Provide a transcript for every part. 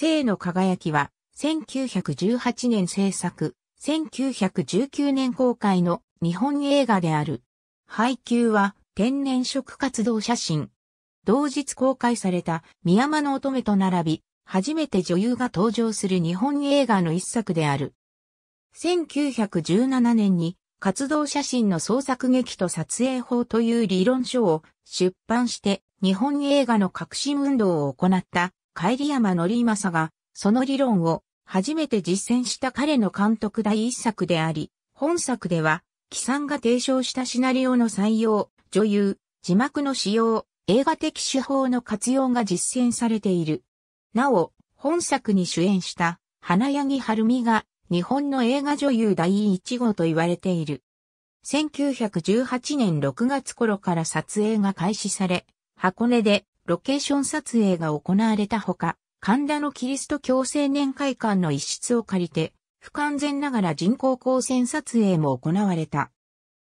生の輝きは、1918年制作、1919年公開の日本映画である。配給は天然色活動写真。同日公開された宮間の乙女と並び、初めて女優が登場する日本映画の一作である。1917年に活動写真の創作劇と撮影法という理論書を出版して日本映画の革新運動を行った帰り山まさが、その理論を初めて実践した彼の監督第一作であり、本作では、木さんが提唱したシナリオの採用、女優、字幕の使用、映画的手法の活用が実践されている。なお、本作に主演した花柳春美が日本の映画女優第一号と言われている。1918年6月頃から撮影が開始され、箱根でロケーション撮影が行われたほか、神田のキリスト教青年会館の一室を借りて、不完全ながら人工光線撮影も行われた。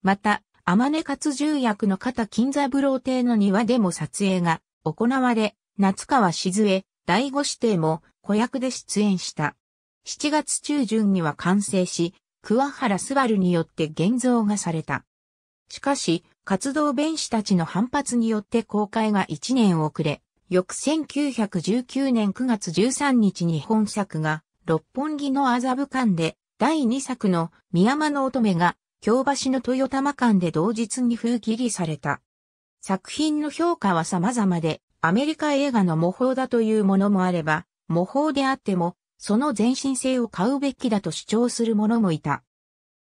また、天根勝重役の片金座ブロー邸の庭でも撮影が行われ、夏川静江、第五指定も子役で出演した。7月中旬には完成し、桑原スバルによって現像がされた。しかし、活動弁士たちの反発によって公開が1年遅れ、翌1919年9月13日に本作が、六本木の麻布館で、第2作の宮山の乙女が、京橋の豊玉館で同日に封切りされた。作品の評価は様々で、アメリカ映画の模倣だというものもあれば、模倣であっても、その全身性を買うべきだと主張する者もいた。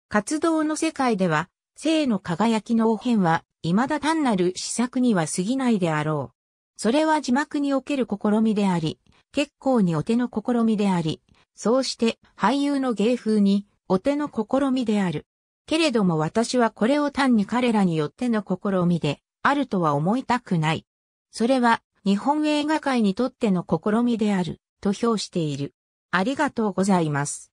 活動の世界では、生の輝きの応変は、未だ単なる施策には過ぎないであろう。それは字幕における試みであり、結構にお手の試みであり、そうして俳優の芸風にお手の試みである。けれども私はこれを単に彼らによっての試みであるとは思いたくない。それは日本映画界にとっての試みであると評している。ありがとうございます。